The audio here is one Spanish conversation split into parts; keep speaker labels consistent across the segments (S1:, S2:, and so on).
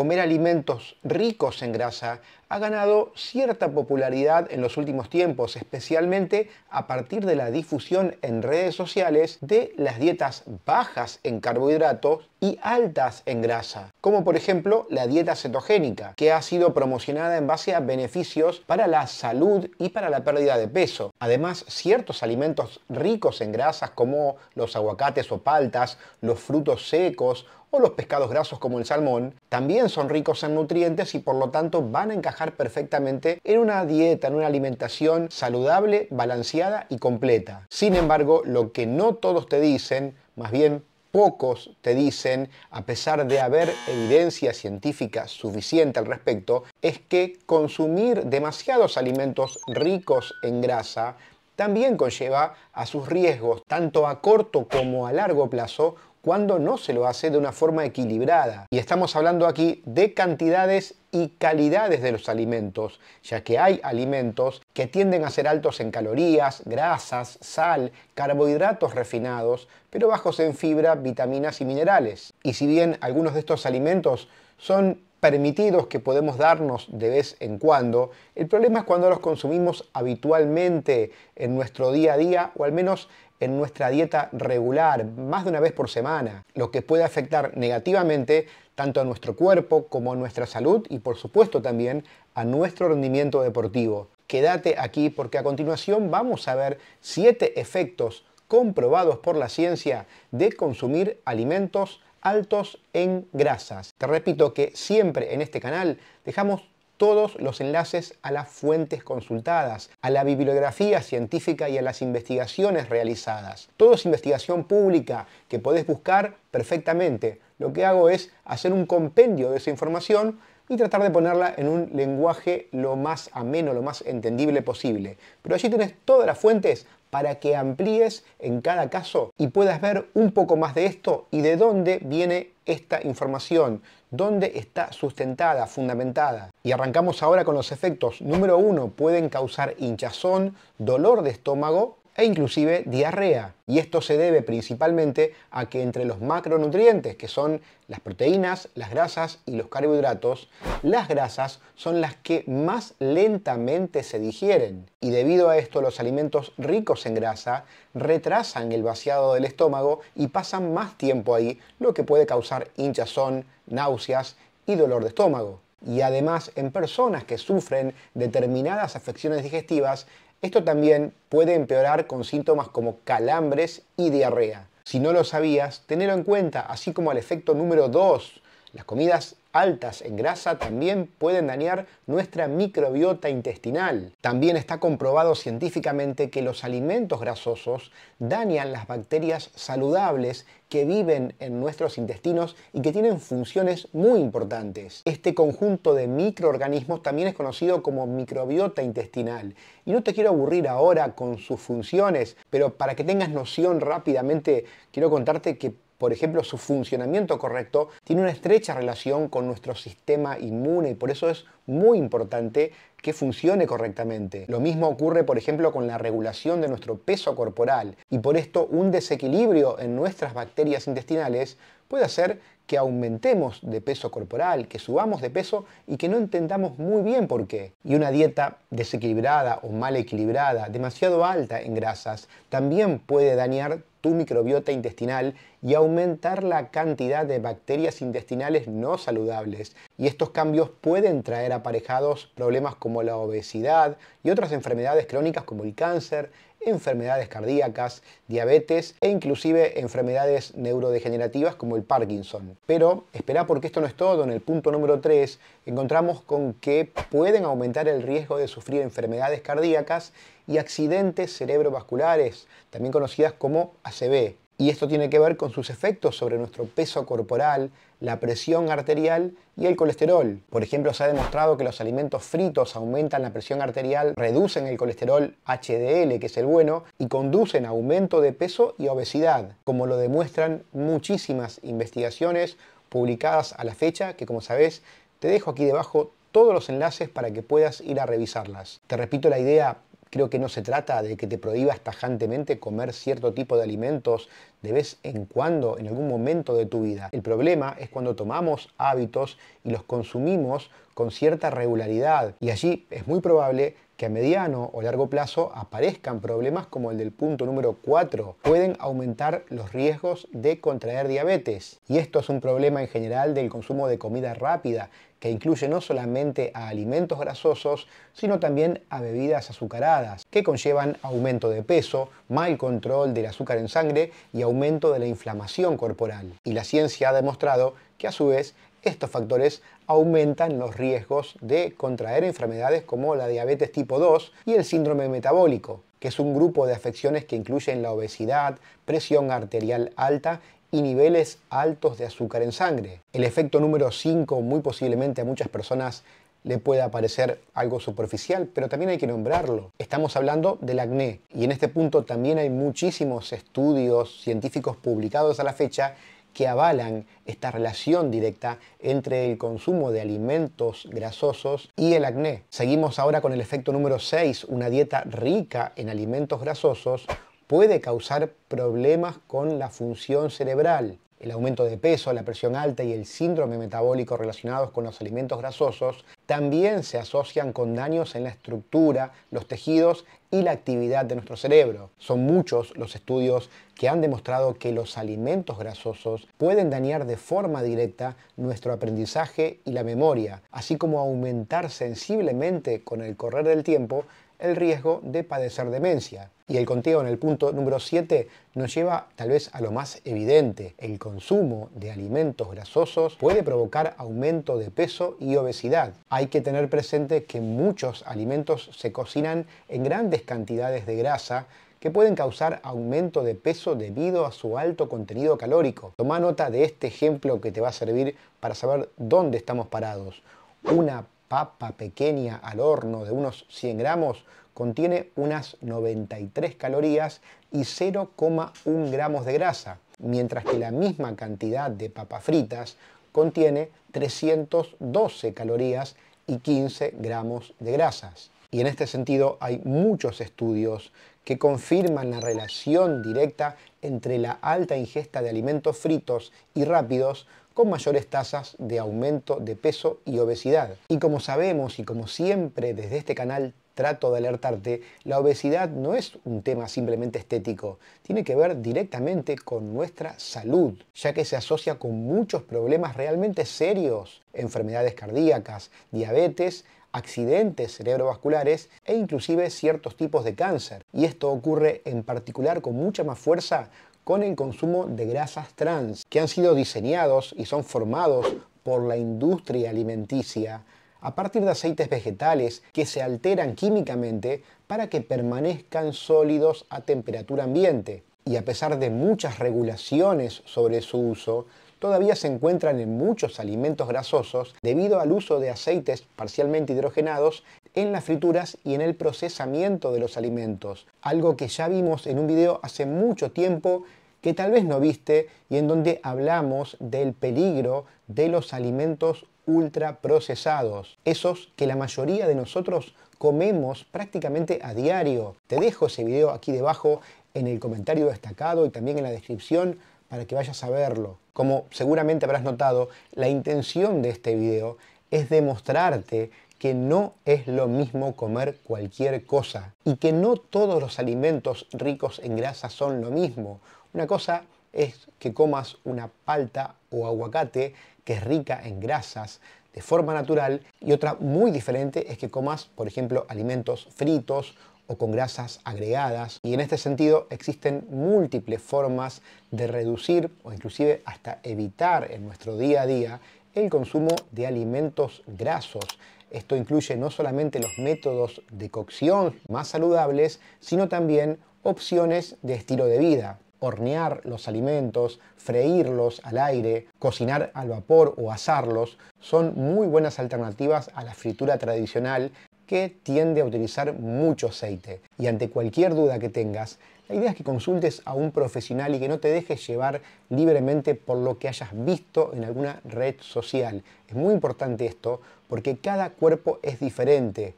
S1: comer alimentos ricos en grasa ha ganado cierta popularidad en los últimos tiempos, especialmente a partir de la difusión en redes sociales de las dietas bajas en carbohidratos y altas en grasa, como por ejemplo la dieta cetogénica, que ha sido promocionada en base a beneficios para la salud y para la pérdida de peso. Además, ciertos alimentos ricos en grasas como los aguacates o paltas, los frutos secos, o los pescados grasos como el salmón, también son ricos en nutrientes y por lo tanto van a encajar perfectamente en una dieta, en una alimentación saludable, balanceada y completa. Sin embargo, lo que no todos te dicen, más bien pocos te dicen, a pesar de haber evidencia científica suficiente al respecto, es que consumir demasiados alimentos ricos en grasa también conlleva a sus riesgos, tanto a corto como a largo plazo, cuando no se lo hace de una forma equilibrada. Y estamos hablando aquí de cantidades y calidades de los alimentos, ya que hay alimentos que tienden a ser altos en calorías, grasas, sal, carbohidratos refinados, pero bajos en fibra, vitaminas y minerales. Y si bien algunos de estos alimentos son permitidos que podemos darnos de vez en cuando, el problema es cuando los consumimos habitualmente en nuestro día a día o al menos en nuestra dieta regular, más de una vez por semana, lo que puede afectar negativamente tanto a nuestro cuerpo como a nuestra salud y por supuesto también a nuestro rendimiento deportivo. Quédate aquí porque a continuación vamos a ver 7 efectos comprobados por la ciencia de consumir alimentos altos en grasas. Te repito que siempre en este canal dejamos todos los enlaces a las fuentes consultadas, a la bibliografía científica y a las investigaciones realizadas. Todo es investigación pública que podés buscar perfectamente. Lo que hago es hacer un compendio de esa información y tratar de ponerla en un lenguaje lo más ameno, lo más entendible posible. Pero allí tienes todas las fuentes para que amplíes en cada caso y puedas ver un poco más de esto y de dónde viene esta información, dónde está sustentada, fundamentada. Y arrancamos ahora con los efectos. Número uno, pueden causar hinchazón, dolor de estómago e inclusive diarrea. Y esto se debe principalmente a que entre los macronutrientes, que son las proteínas, las grasas y los carbohidratos, las grasas son las que más lentamente se digieren. Y debido a esto los alimentos ricos en grasa retrasan el vaciado del estómago y pasan más tiempo ahí, lo que puede causar hinchazón, náuseas y dolor de estómago. Y además en personas que sufren determinadas afecciones digestivas, esto también puede empeorar con síntomas como calambres y diarrea. Si no lo sabías, tenelo en cuenta, así como al efecto número 2 las comidas altas en grasa también pueden dañar nuestra microbiota intestinal. También está comprobado científicamente que los alimentos grasosos dañan las bacterias saludables que viven en nuestros intestinos y que tienen funciones muy importantes. Este conjunto de microorganismos también es conocido como microbiota intestinal. Y no te quiero aburrir ahora con sus funciones, pero para que tengas noción rápidamente, quiero contarte que por ejemplo, su funcionamiento correcto tiene una estrecha relación con nuestro sistema inmune y por eso es muy importante que funcione correctamente. Lo mismo ocurre, por ejemplo, con la regulación de nuestro peso corporal y por esto un desequilibrio en nuestras bacterias intestinales puede hacer que aumentemos de peso corporal, que subamos de peso y que no entendamos muy bien por qué. Y una dieta desequilibrada o mal equilibrada, demasiado alta en grasas, también puede dañar tu microbiota intestinal y aumentar la cantidad de bacterias intestinales no saludables. Y estos cambios pueden traer aparejados problemas como la obesidad y otras enfermedades crónicas como el cáncer, enfermedades cardíacas, diabetes e inclusive enfermedades neurodegenerativas como el Parkinson. Pero espera porque esto no es todo, en el punto número 3 encontramos con que pueden aumentar el riesgo de sufrir enfermedades cardíacas y accidentes cerebrovasculares, también conocidas como ACV y esto tiene que ver con sus efectos sobre nuestro peso corporal, la presión arterial y el colesterol. Por ejemplo, se ha demostrado que los alimentos fritos aumentan la presión arterial, reducen el colesterol HDL, que es el bueno, y conducen a aumento de peso y obesidad, como lo demuestran muchísimas investigaciones publicadas a la fecha, que como sabes, te dejo aquí debajo todos los enlaces para que puedas ir a revisarlas. Te repito la idea creo que no se trata de que te prohíbas tajantemente comer cierto tipo de alimentos de vez en cuando, en algún momento de tu vida. El problema es cuando tomamos hábitos y los consumimos con cierta regularidad. Y allí es muy probable a mediano o largo plazo aparezcan problemas como el del punto número 4 pueden aumentar los riesgos de contraer diabetes. Y esto es un problema en general del consumo de comida rápida, que incluye no solamente a alimentos grasosos, sino también a bebidas azucaradas, que conllevan aumento de peso, mal control del azúcar en sangre y aumento de la inflamación corporal. Y la ciencia ha demostrado que a su vez estos factores aumentan los riesgos de contraer enfermedades como la diabetes tipo 2 y el síndrome metabólico, que es un grupo de afecciones que incluyen la obesidad, presión arterial alta y niveles altos de azúcar en sangre. El efecto número 5 muy posiblemente a muchas personas le pueda parecer algo superficial, pero también hay que nombrarlo. Estamos hablando del acné y en este punto también hay muchísimos estudios científicos publicados a la fecha que avalan esta relación directa entre el consumo de alimentos grasosos y el acné. Seguimos ahora con el efecto número 6. Una dieta rica en alimentos grasosos puede causar problemas con la función cerebral. El aumento de peso, la presión alta y el síndrome metabólico relacionados con los alimentos grasosos también se asocian con daños en la estructura, los tejidos y la actividad de nuestro cerebro. Son muchos los estudios que han demostrado que los alimentos grasosos pueden dañar de forma directa nuestro aprendizaje y la memoria, así como aumentar sensiblemente con el correr del tiempo el riesgo de padecer demencia. Y el conteo en el punto número 7 nos lleva tal vez a lo más evidente. El consumo de alimentos grasosos puede provocar aumento de peso y obesidad. Hay que tener presente que muchos alimentos se cocinan en grandes cantidades de grasa que pueden causar aumento de peso debido a su alto contenido calórico. Toma nota de este ejemplo que te va a servir para saber dónde estamos parados. Una papa pequeña al horno de unos 100 gramos contiene unas 93 calorías y 0,1 gramos de grasa, mientras que la misma cantidad de papas fritas contiene 312 calorías y 15 gramos de grasas. Y en este sentido hay muchos estudios que confirman la relación directa entre la alta ingesta de alimentos fritos y rápidos con mayores tasas de aumento de peso y obesidad. Y como sabemos y como siempre desde este canal trato de alertarte, la obesidad no es un tema simplemente estético, tiene que ver directamente con nuestra salud, ya que se asocia con muchos problemas realmente serios, enfermedades cardíacas, diabetes, accidentes cerebrovasculares e inclusive ciertos tipos de cáncer. Y esto ocurre en particular con mucha más fuerza con el consumo de grasas trans, que han sido diseñados y son formados por la industria alimenticia a partir de aceites vegetales que se alteran químicamente para que permanezcan sólidos a temperatura ambiente. Y a pesar de muchas regulaciones sobre su uso, todavía se encuentran en muchos alimentos grasosos debido al uso de aceites parcialmente hidrogenados en las frituras y en el procesamiento de los alimentos, algo que ya vimos en un video hace mucho tiempo que tal vez no viste y en donde hablamos del peligro de los alimentos ultraprocesados, esos que la mayoría de nosotros comemos prácticamente a diario. Te dejo ese video aquí debajo en el comentario destacado y también en la descripción para que vayas a verlo. Como seguramente habrás notado, la intención de este video es demostrarte que no es lo mismo comer cualquier cosa y que no todos los alimentos ricos en grasas son lo mismo. Una cosa es que comas una palta o aguacate que es rica en grasas de forma natural y otra muy diferente es que comas, por ejemplo, alimentos fritos o con grasas agregadas. Y en este sentido existen múltiples formas de reducir o inclusive hasta evitar en nuestro día a día el consumo de alimentos grasos. Esto incluye no solamente los métodos de cocción más saludables, sino también opciones de estilo de vida. Hornear los alimentos, freírlos al aire, cocinar al vapor o asarlos son muy buenas alternativas a la fritura tradicional que tiende a utilizar mucho aceite. Y ante cualquier duda que tengas, la idea es que consultes a un profesional y que no te dejes llevar libremente por lo que hayas visto en alguna red social. Es muy importante esto porque cada cuerpo es diferente.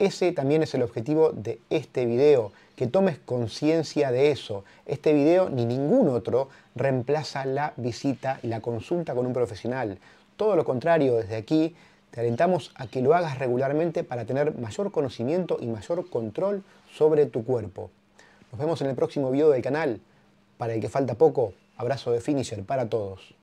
S1: Ese también es el objetivo de este video, que tomes conciencia de eso. Este video ni ningún otro reemplaza la visita y la consulta con un profesional. Todo lo contrario, desde aquí te alentamos a que lo hagas regularmente para tener mayor conocimiento y mayor control sobre tu cuerpo. Nos vemos en el próximo video del canal. Para el que falta poco, abrazo de finisher para todos.